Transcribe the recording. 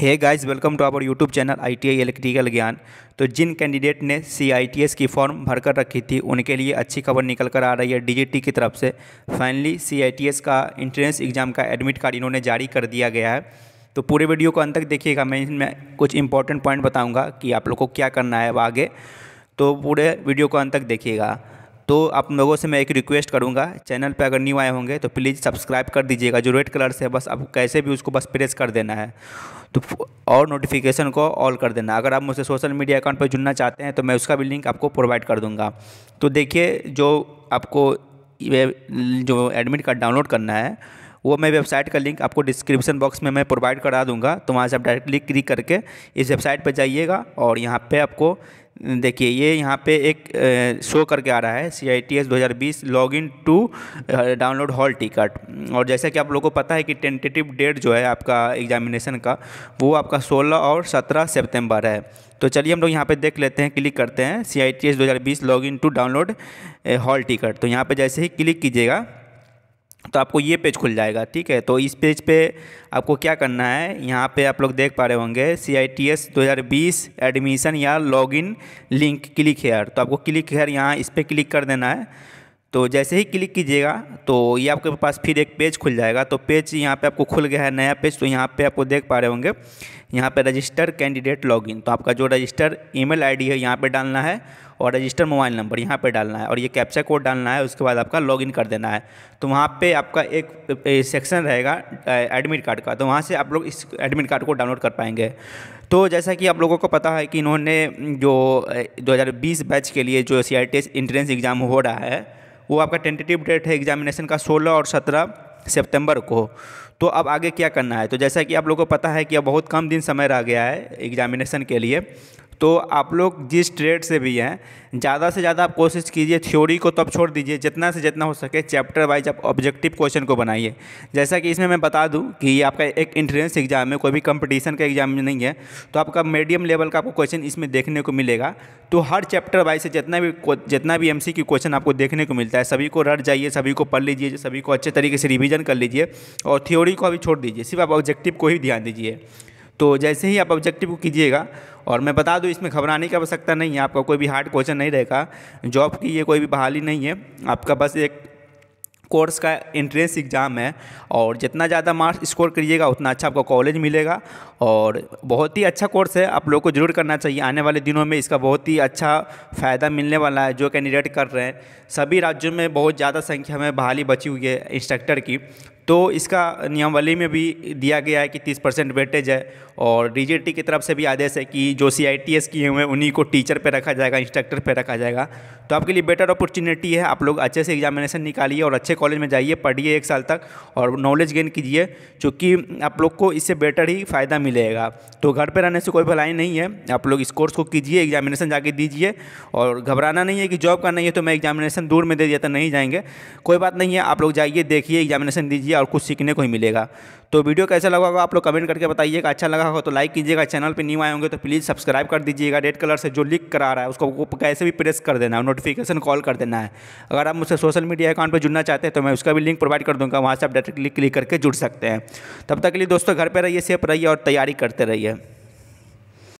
hey guys welcome to our YouTube channel ITI electrical Gyan तो जिन candidate ने CITS की फॉर्म भरकर रखी थी उनके लिए अच्छी खबर निकल कर आ रही है डीजीटी की तरफ से फाइनली सीआईटीएस का इंट्रेंस एग्ज़ाम का एडमिट कार्ड इन्होंने जारी कर दिया गया है तो पूरे वीडियो को अंत तक देखिएगा मैं इसमें कुछ इंपॉर्टेंट पॉइंट बताऊँगा कि आप लोग को क्या करना है अब आगे तो पूरे वीडियो को अंत तक देखिएगा तो आप लोगों से मैं एक रिक्वेस्ट करूँगा चैनल पर अगर न्यू आए होंगे तो प्लीज़ सब्सक्राइब कर दीजिएगा जो रेड कलर से बस आप कैसे भी उसको बस प्रेस कर देना है तो और नोटिफिकेशन को ऑल कर देना अगर आप मुझसे सोशल मीडिया अकाउंट पर जुड़ना चाहते हैं तो मैं उसका भी लिंक आपको प्रोवाइड कर दूँगा तो देखिए जो आपको जो एडमिट कार्ड डाउनलोड करना है वो मैं वेबसाइट का लिंक आपको डिस्क्रिप्शन बॉक्स में मैं प्रोवाइड करा दूंगा तो वहाँ से आप डायरेक्टली क्लिक करके इस वेबसाइट पर जाइएगा और यहाँ पे आपको देखिए ये यहाँ पे एक शो करके आ रहा है सी आई टी एस दो हज़ार बीस log in to download hall ticket और जैसा कि आप लोगों को पता है कि टेंटेटिव डेट जो है आपका एग्जामिनेशन का वो आपका सोलह और सत्रह सितंबर है तो चलिए हम लोग यहाँ पे देख लेते हैं क्लिक करते हैं सी आई टी एस दो हज़ार बीस log in to download hall ticket तो यहाँ पर जैसे ही क्लिक कीजिएगा तो आपको ये पेज खुल जाएगा ठीक है तो इस पेज पे आपको क्या करना है यहाँ पे आप लोग देख पा रहे होंगे सी आई टी एस दो हज़ार बीस एडमिशन या लॉगिन लिंक क्लिक हेयर तो आपको क्लिक हेयर यहाँ इस पर क्लिक कर देना है तो जैसे ही क्लिक कीजिएगा तो ये आपके पास फिर एक पेज खुल जाएगा तो पेज यहाँ पे आपको खुल गया है नया पेज तो यहाँ पे आपको देख पा रहे होंगे यहाँ पे रजिस्टर कैंडिडेट लॉगिन तो आपका जो रजिस्टर ईमेल आईडी है यहाँ पे डालना है और रजिस्टर मोबाइल नंबर यहाँ पे डालना है और ये कैप्चा कोड डालना है उसके बाद आपका लॉगिन कर देना है तो वहाँ पे आपका एक सेक्शन रहेगा एडमिट कार्ड का तो वहाँ से आप लोग इस एडमिट कार्ड को डाउनलोड कर पाएंगे तो जैसा कि आप लोगों को पता है कि इन्होंने जो 2020 बैच के लिए जो सी आई एंट्रेंस एग्ज़ाम हो रहा है वो आपका टेंटेटिव डेट है एग्जामिनेशन का सोलह और सत्रह सितंबर को तो अब आगे क्या करना है तो जैसा कि आप लोगों को पता है कि अब बहुत कम दिन समय रह गया है एग्जामिनेशन के लिए तो आप लोग जिस ट्रेड से भी हैं ज़्यादा से ज़्यादा आप कोशिश कीजिए थ्योरी को तब छोड़ दीजिए जितना से जितना हो सके चैप्टर वाइज आप ऑब्जेक्टिव क्वेश्चन को बनाइए जैसा कि इसमें मैं बता दूं कि आपका एक इंट्रेंस एग्जाम है कोई भी कंपटीशन का एग्जाम नहीं है तो आपका मीडियम लेवल का आपको क्वेश्चन इसमें देखने को मिलेगा तो हर चैप्टर वाइज से जितना भी जितना भी एम क्वेश्चन आपको देखने को मिलता है सभी को रट जाइए सभी को पढ़ लीजिए सभी को अच्छे तरीके से रिविज़न कर लीजिए और थ्योरी को अभी छोड़ दीजिए सिर्फ आप ऑब्जेक्टिव को ही ध्यान दीजिए तो जैसे ही आप ऑब्जेक्टिव को कीजिएगा और मैं बता दूँ इसमें घबराने की आवश्यकता नहीं है आपका कोई भी हार्ड क्वेश्चन नहीं रहेगा जॉब की ये कोई भी बहाली नहीं है आपका बस एक कोर्स का एंट्रेंस एग्ज़ाम है और जितना ज़्यादा मार्क्स स्कोर करिएगा उतना अच्छा आपको कॉलेज मिलेगा और बहुत ही अच्छा कोर्स है आप लोग को जरूर करना चाहिए आने वाले दिनों में इसका बहुत ही अच्छा फ़ायदा मिलने वाला है जो कैंडिडेट कर रहे हैं सभी राज्यों में बहुत ज़्यादा संख्या में बहाली बची हुई है इंस्ट्रक्टर की तो इसका नियमावली में भी दिया गया है कि 30 परसेंट वेटेज है और डीजीटी की तरफ से भी आदेश है कि जो सी आई टी एस किए हुए हैं उन्हीं को टीचर पे रखा जाएगा इंस्ट्रक्टर पे रखा जाएगा तो आपके लिए बेटर अपॉर्चुनिटी है आप लोग अच्छे से एग्जामिनेशन निकालिए और अच्छे कॉलेज में जाइए पढ़िए एक साल तक और नॉलेज गेन कीजिए चूँकि आप लोग को इससे बेटर ही फ़ायदा मिलेगा तो घर पर रहने से कोई भलाई नहीं है आप लोग इस कोर्स को कीजिए एग्जामिनेशन जाके दीजिए और घबराना नहीं है कि जॉब का नहीं है तो मैं एग्जामिनेशन दूर में दे दिया तो नहीं जाएंगे कोई बात नहीं है आप लोग जाइए देखिए एग्जामिनेशन दीजिए और कुछ सीखने को ही मिलेगा तो वीडियो कैसा लगा होगा आप लोग कमेंट करके बताइएगा अच्छा लगा होगा तो लाइक कीजिएगा चैनल पर न्यू आए होंगे तो प्लीज़ सब्सक्राइब कर दीजिएगा रेड कलर से जो लिंक करा रहा है उसको कैसे भी प्रेस कर देना है नोटिफिकेशन कॉल कर देना है अगर आप मुझसे सोशल मीडिया अकाउंट पर जुड़ना चाहते हैं तो मैं उसका भी लिंक प्रोवाइड कर दूँगा वहाँ से आप डायरेक्टली क्लिक करके जुड़ सकते हैं तब तक के लिए दोस्तों घर पर रहिए सेफ रहिए और तैयारी करते रहिए